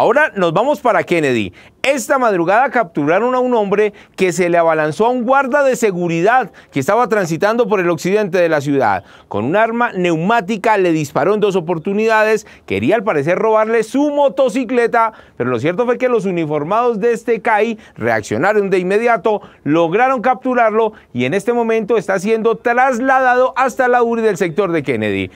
Ahora nos vamos para Kennedy. Esta madrugada capturaron a un hombre que se le abalanzó a un guarda de seguridad que estaba transitando por el occidente de la ciudad. Con un arma neumática le disparó en dos oportunidades. Quería al parecer robarle su motocicleta, pero lo cierto fue que los uniformados de este CAI reaccionaron de inmediato, lograron capturarlo y en este momento está siendo trasladado hasta la URI del sector de Kennedy.